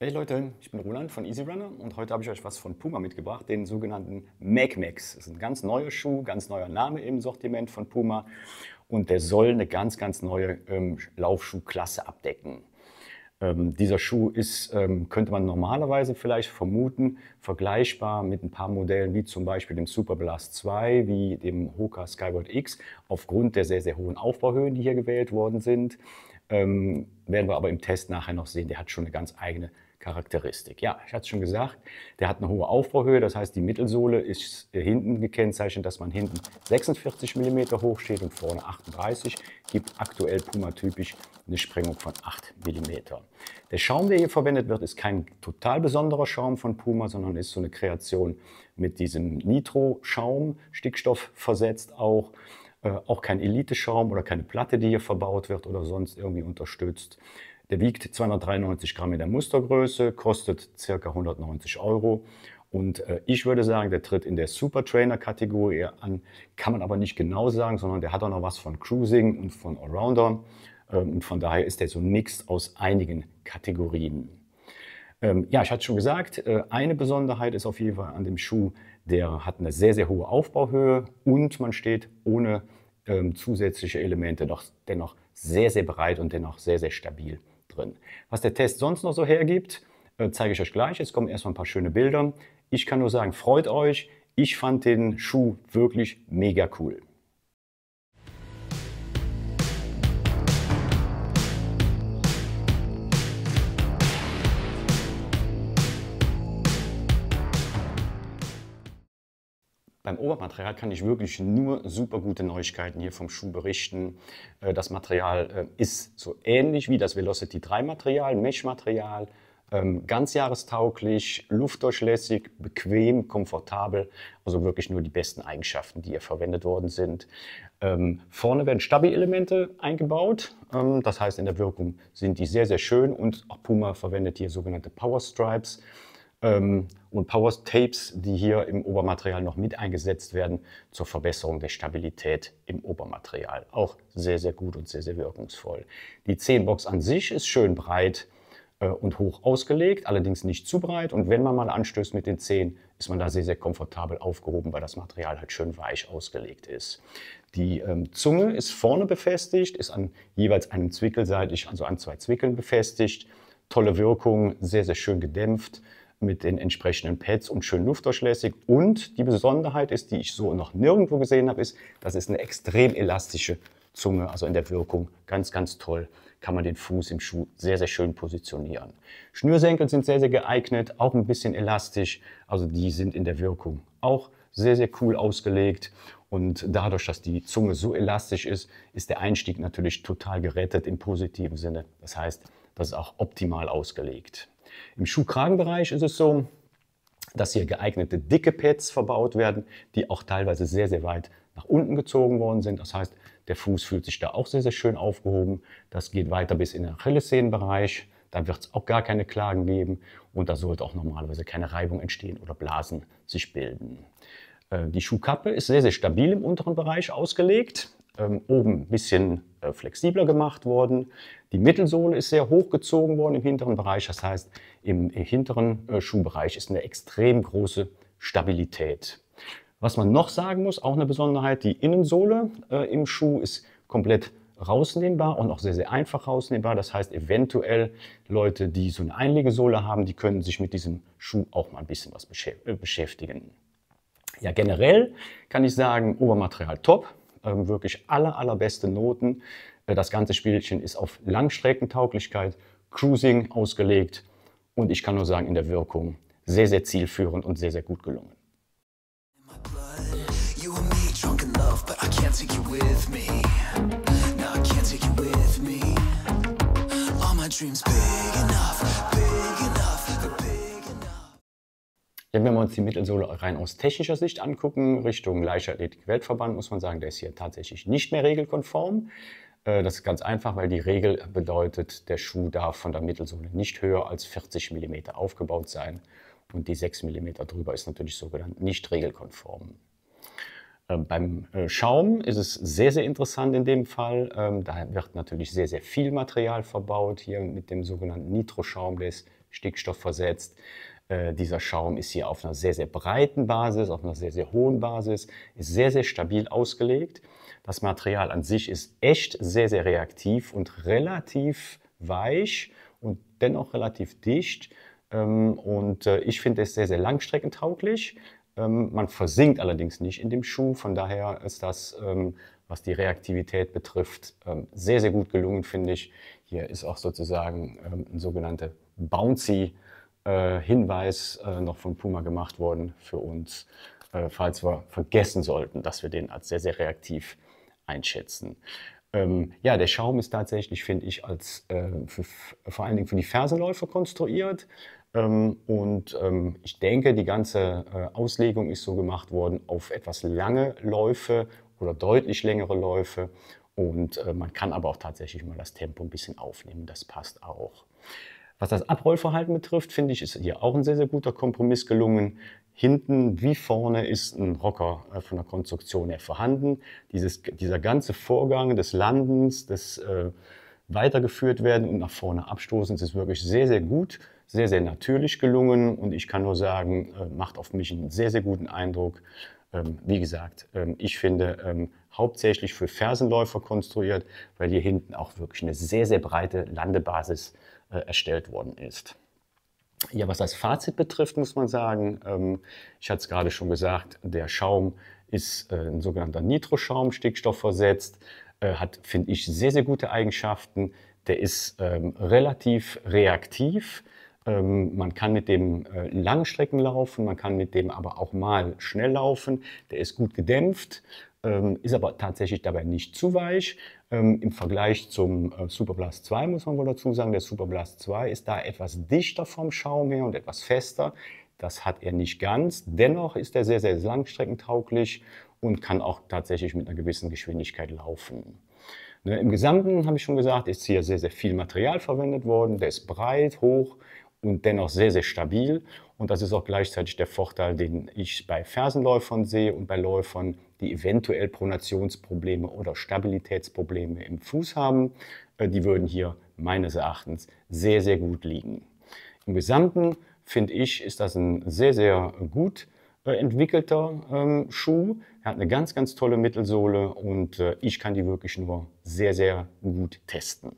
Hey Leute, ich bin Roland von EasyRunner und heute habe ich euch was von Puma mitgebracht, den sogenannten MacMax. Das ist ein ganz neuer Schuh, ganz neuer Name im Sortiment von Puma und der soll eine ganz, ganz neue ähm, Laufschuhklasse abdecken. Ähm, dieser Schuh ist, ähm, könnte man normalerweise vielleicht vermuten, vergleichbar mit ein paar Modellen wie zum Beispiel dem Super Blast 2, wie dem Hoka Skyward X, aufgrund der sehr, sehr hohen Aufbauhöhen, die hier gewählt worden sind. Ähm, werden wir aber im Test nachher noch sehen, der hat schon eine ganz eigene Charakteristik. Ja, ich hatte es schon gesagt, der hat eine hohe Aufbauhöhe, das heißt, die Mittelsohle ist hinten gekennzeichnet, dass man hinten 46 mm hoch steht und vorne 38, gibt aktuell Puma typisch eine Sprengung von 8 mm. Der Schaum, der hier verwendet wird, ist kein total besonderer Schaum von Puma, sondern ist so eine Kreation mit diesem Nitro-Schaum, Stickstoff versetzt auch. Äh, auch kein Elite-Schaum oder keine Platte, die hier verbaut wird oder sonst irgendwie unterstützt. Der wiegt 293 Gramm in der Mustergröße, kostet circa 190 Euro. Und äh, ich würde sagen, der tritt in der Super Trainer Kategorie an, kann man aber nicht genau sagen, sondern der hat auch noch was von Cruising und von Allrounder. Ähm, und von daher ist der so ein Mix aus einigen Kategorien. Ähm, ja, ich hatte schon gesagt, äh, eine Besonderheit ist auf jeden Fall an dem Schuh, der hat eine sehr, sehr hohe Aufbauhöhe und man steht ohne ähm, zusätzliche Elemente doch dennoch sehr, sehr breit und dennoch sehr, sehr stabil drin. Was der Test sonst noch so hergibt, äh, zeige ich euch gleich. Jetzt kommen erstmal ein paar schöne Bilder. Ich kann nur sagen, freut euch. Ich fand den Schuh wirklich mega cool. Beim Obermaterial kann ich wirklich nur super gute Neuigkeiten hier vom Schuh berichten. Äh, das Material äh, ist so ähnlich wie das Velocity 3 Material, Mesh-Material, ähm, ganzjahrestauglich, luftdurchlässig, bequem, komfortabel. Also wirklich nur die besten Eigenschaften, die hier verwendet worden sind. Ähm, vorne werden Stabi-Elemente eingebaut. Ähm, das heißt, in der Wirkung sind die sehr, sehr schön und auch Puma verwendet hier sogenannte Power Stripes ähm, und Power Tapes, die hier im Obermaterial noch mit eingesetzt werden zur Verbesserung der Stabilität im Obermaterial. Auch sehr, sehr gut und sehr, sehr wirkungsvoll. Die Zehenbox an sich ist schön breit äh, und hoch ausgelegt, allerdings nicht zu breit. Und wenn man mal anstößt mit den Zehen, ist man da sehr, sehr komfortabel aufgehoben, weil das Material halt schön weich ausgelegt ist. Die ähm, Zunge ist vorne befestigt, ist an jeweils einem Zwickelseitig, also an zwei Zwickeln befestigt. Tolle Wirkung, sehr, sehr schön gedämpft mit den entsprechenden Pads und schön luftdurchlässig. Und die Besonderheit ist, die ich so noch nirgendwo gesehen habe, ist, das ist eine extrem elastische Zunge, also in der Wirkung ganz, ganz toll kann man den Fuß im Schuh sehr, sehr schön positionieren. Schnürsenkel sind sehr, sehr geeignet, auch ein bisschen elastisch. Also die sind in der Wirkung auch sehr, sehr cool ausgelegt. Und dadurch, dass die Zunge so elastisch ist, ist der Einstieg natürlich total gerettet im positiven Sinne. Das heißt, das ist auch optimal ausgelegt. Im Schuhkragenbereich ist es so, dass hier geeignete dicke Pads verbaut werden, die auch teilweise sehr, sehr weit nach unten gezogen worden sind. Das heißt, der Fuß fühlt sich da auch sehr, sehr schön aufgehoben. Das geht weiter bis in den Achillessehnenbereich. Da wird es auch gar keine Klagen geben und da sollte auch normalerweise keine Reibung entstehen oder Blasen sich bilden. Äh, die Schuhkappe ist sehr, sehr stabil im unteren Bereich ausgelegt ähm, oben ein bisschen äh, flexibler gemacht worden. Die Mittelsohle ist sehr hoch gezogen worden im hinteren Bereich. Das heißt, im, im äh, hinteren äh, Schuhbereich ist eine extrem große Stabilität. Was man noch sagen muss, auch eine Besonderheit, die Innensohle äh, im Schuh ist komplett rausnehmbar und auch sehr, sehr einfach rausnehmbar. Das heißt, eventuell Leute, die so eine Einlegesohle haben, die können sich mit diesem Schuh auch mal ein bisschen was äh, beschäftigen. Ja, generell kann ich sagen, Obermaterial top ähm, wirklich aller, allerbeste Noten. Äh, das ganze Spielchen ist auf Langstreckentauglichkeit, Cruising ausgelegt und ich kann nur sagen, in der Wirkung sehr, sehr zielführend und sehr, sehr gut gelungen. dreams big Wenn wir uns die Mittelsohle rein aus technischer Sicht angucken, Richtung Leichtathletik-Weltverband, muss man sagen, der ist hier tatsächlich nicht mehr regelkonform. Äh, das ist ganz einfach, weil die Regel bedeutet, der Schuh darf von der Mittelsohle nicht höher als 40 mm aufgebaut sein. Und die 6 mm drüber ist natürlich sogenannt nicht regelkonform. Ähm, beim äh, Schaum ist es sehr, sehr interessant in dem Fall. Ähm, da wird natürlich sehr, sehr viel Material verbaut, hier mit dem sogenannten Nitroschaum, der ist Stickstoff versetzt. Äh, dieser Schaum ist hier auf einer sehr, sehr breiten Basis, auf einer sehr, sehr hohen Basis, ist sehr, sehr stabil ausgelegt. Das Material an sich ist echt sehr, sehr reaktiv und relativ weich und dennoch relativ dicht. Ähm, und äh, ich finde es sehr, sehr langstreckentauglich. Ähm, man versinkt allerdings nicht in dem Schuh, von daher ist das, ähm, was die Reaktivität betrifft, sehr, sehr gut gelungen, finde ich. Hier ist auch sozusagen ein sogenannter Bouncy äh, Hinweis äh, noch von Puma gemacht worden für uns, äh, falls wir vergessen sollten, dass wir den als sehr, sehr reaktiv einschätzen. Ähm, ja, der Schaum ist tatsächlich, finde ich, als, äh, für, vor allen Dingen für die Fersenläufe konstruiert. Ähm, und ähm, ich denke, die ganze äh, Auslegung ist so gemacht worden auf etwas lange Läufe oder deutlich längere Läufe. Und äh, man kann aber auch tatsächlich mal das Tempo ein bisschen aufnehmen. Das passt auch. Was das Abrollverhalten betrifft, finde ich, ist hier auch ein sehr, sehr guter Kompromiss gelungen. Hinten wie vorne ist ein Rocker äh, von der Konstruktion her vorhanden. Dieses, dieser ganze Vorgang des Landens, des äh, weitergeführt werden und nach vorne abstoßens ist wirklich sehr, sehr gut, sehr, sehr natürlich gelungen und ich kann nur sagen, äh, macht auf mich einen sehr, sehr guten Eindruck. Ähm, wie gesagt, ähm, ich finde ähm, hauptsächlich für Fersenläufer konstruiert, weil hier hinten auch wirklich eine sehr, sehr breite Landebasis äh, äh, erstellt worden ist. Ja, was das Fazit betrifft, muss man sagen, ähm, ich hatte es gerade schon gesagt, der Schaum ist äh, ein sogenannter Nitroschaum, stickstoffversetzt, äh, hat, finde ich, sehr, sehr gute Eigenschaften. Der ist ähm, relativ reaktiv. Ähm, man kann mit dem äh, Langstrecken laufen, man kann mit dem aber auch mal schnell laufen. Der ist gut gedämpft ähm, ist aber tatsächlich dabei nicht zu weich. Ähm, Im Vergleich zum äh, Superblast 2 muss man wohl dazu sagen, der Superblast 2 ist da etwas dichter vom Schaum her und etwas fester. Das hat er nicht ganz. Dennoch ist er sehr, sehr langstreckentauglich und kann auch tatsächlich mit einer gewissen Geschwindigkeit laufen. Ne, Im Gesamten, habe ich schon gesagt, ist hier sehr, sehr viel Material verwendet worden. Der ist breit, hoch und dennoch sehr, sehr stabil. Und das ist auch gleichzeitig der Vorteil, den ich bei Fersenläufern sehe und bei Läufern, die eventuell Pronationsprobleme oder Stabilitätsprobleme im Fuß haben, äh, die würden hier meines Erachtens sehr, sehr gut liegen. Im Gesamten finde ich, ist das ein sehr, sehr gut äh, entwickelter ähm, Schuh. Er hat eine ganz, ganz tolle Mittelsohle und äh, ich kann die wirklich nur sehr, sehr gut testen.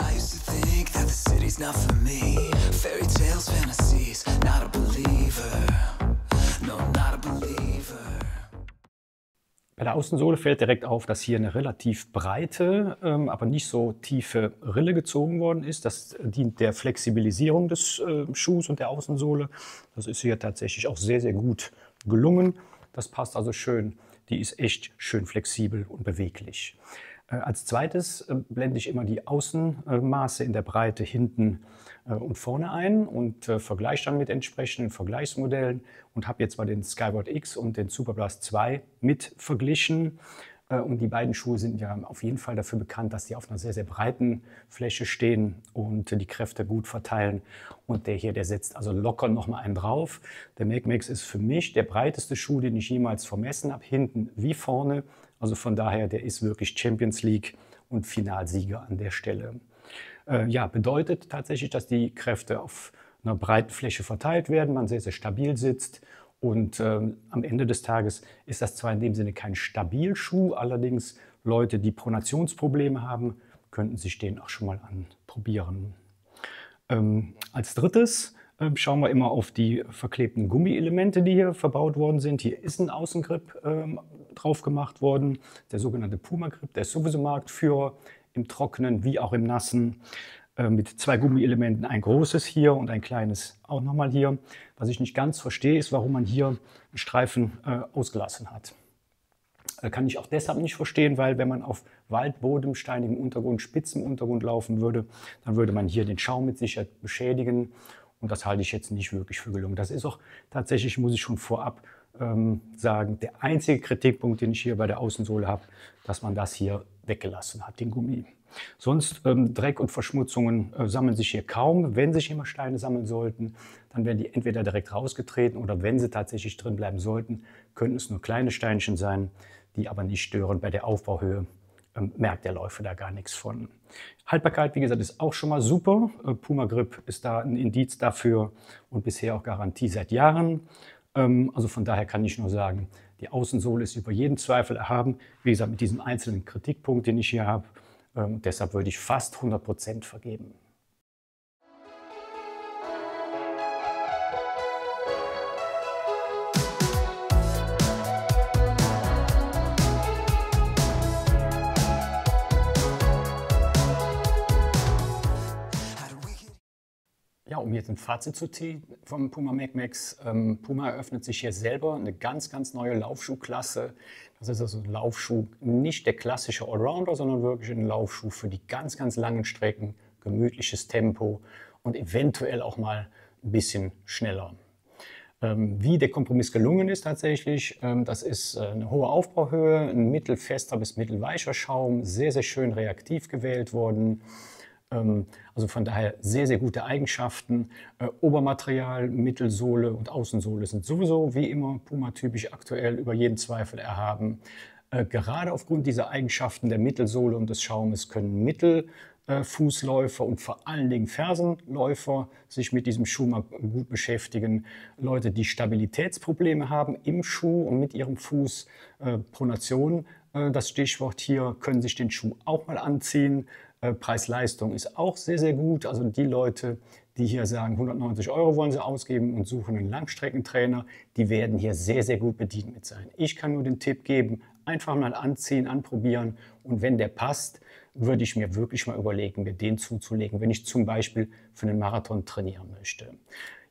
I used to think that the city's not for me. Fairy tales, fantasies, not a believer. Bei der Außensohle fällt direkt auf, dass hier eine relativ breite, ähm, aber nicht so tiefe Rille gezogen worden ist. Das dient der Flexibilisierung des äh, Schuhs und der Außensohle. Das ist hier tatsächlich auch sehr, sehr gut gelungen. Das passt also schön. Die ist echt schön flexibel und beweglich. Äh, als zweites äh, blende ich immer die Außenmaße in der Breite hinten äh, und vorne ein und vergleiche dann mit entsprechenden Vergleichsmodellen und habe jetzt mal den Skyward X und den Superblast 2 mit verglichen. Und die beiden Schuhe sind ja auf jeden Fall dafür bekannt, dass die auf einer sehr, sehr breiten Fläche stehen und die Kräfte gut verteilen. Und der hier, der setzt also locker nochmal einen drauf. Der Make MacMax ist für mich der breiteste Schuh, den ich jemals vermessen habe, hinten wie vorne. Also von daher, der ist wirklich Champions League und Finalsieger an der Stelle. Äh, ja, bedeutet tatsächlich, dass die Kräfte auf einer breiten Fläche verteilt werden, man sehr, sehr stabil sitzt. Und ähm, am Ende des Tages ist das zwar in dem Sinne kein Stabilschuh, allerdings Leute, die Pronationsprobleme haben, könnten sich den auch schon mal anprobieren. Ähm, als drittes ähm, schauen wir immer auf die verklebten Gummielemente, die hier verbaut worden sind. Hier ist ein Außengrip ähm, drauf gemacht worden. Der sogenannte Puma Grip, der ist sowieso Marktführer im Trockenen wie auch im Nassen äh, mit zwei Gummielementen, ein großes hier und ein kleines auch nochmal hier. Was ich nicht ganz verstehe, ist, warum man hier einen Streifen äh, ausgelassen hat. Äh, kann ich auch deshalb nicht verstehen, weil wenn man auf Waldboden, steinigem Untergrund, spitzem Untergrund laufen würde, dann würde man hier den Schaum mit Sicherheit beschädigen und das halte ich jetzt nicht wirklich für gelungen. Das ist auch tatsächlich, muss ich schon vorab ähm, sagen, der einzige Kritikpunkt, den ich hier bei der Außensohle habe, dass man das hier weggelassen hat, den Gummi. Sonst ähm, Dreck und Verschmutzungen äh, sammeln sich hier kaum. Wenn sich immer Steine sammeln sollten, dann werden die entweder direkt rausgetreten oder wenn sie tatsächlich drin bleiben sollten, könnten es nur kleine Steinchen sein, die aber nicht stören bei der Aufbauhöhe. Ähm, merkt der Läufer da gar nichts von. Haltbarkeit, wie gesagt, ist auch schon mal super. Äh, Puma Grip ist da ein Indiz dafür und bisher auch Garantie seit Jahren. Ähm, also von daher kann ich nur sagen, die Außensohle ist über jeden Zweifel erhaben. Wie gesagt, mit diesem einzelnen Kritikpunkt, den ich hier habe. Ähm, deshalb würde ich fast 100 Prozent vergeben. Ja, um jetzt ein Fazit zu ziehen vom Puma MacMax. Ähm, Puma eröffnet sich hier selber eine ganz, ganz neue Laufschuhklasse. Das ist also ein Laufschuh, nicht der klassische Allrounder, sondern wirklich ein Laufschuh für die ganz, ganz langen Strecken, gemütliches Tempo und eventuell auch mal ein bisschen schneller. Ähm, wie der Kompromiss gelungen ist tatsächlich, ähm, das ist äh, eine hohe Aufbauhöhe, ein mittelfester bis mittelweicher Schaum, sehr, sehr schön reaktiv gewählt worden. Ähm, also von daher sehr, sehr gute Eigenschaften. Äh, Obermaterial, Mittelsohle und Außensohle sind sowieso wie immer Puma-typisch aktuell über jeden Zweifel erhaben. Äh, gerade aufgrund dieser Eigenschaften der Mittelsohle und des Schaumes können Mittelfußläufer äh, und vor allen Dingen Fersenläufer sich mit diesem Schuh mal gut beschäftigen. Leute, die Stabilitätsprobleme haben im Schuh und mit ihrem Fuß, Pronation, das Stichwort hier, können sich den Schuh auch mal anziehen. Äh, Preis-Leistung ist auch sehr, sehr gut. Also die Leute, die hier sagen, 190 Euro wollen sie ausgeben und suchen einen Langstreckentrainer, die werden hier sehr, sehr gut bedient mit sein. Ich kann nur den Tipp geben, einfach mal anziehen, anprobieren und wenn der passt, würde ich mir wirklich mal überlegen, mir den zuzulegen, wenn ich zum Beispiel für einen Marathon trainieren möchte.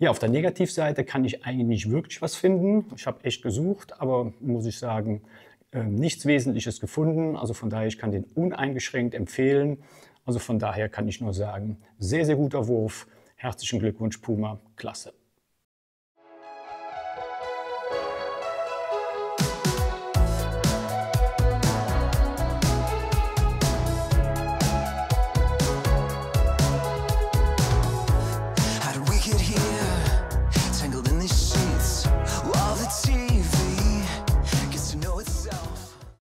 Ja, auf der Negativseite kann ich eigentlich nicht wirklich was finden. Ich habe echt gesucht, aber muss ich sagen, ähm, nichts Wesentliches gefunden. Also von daher, ich kann den uneingeschränkt empfehlen. Also von daher kann ich nur sagen, sehr, sehr guter Wurf. Herzlichen Glückwunsch, Puma. Klasse.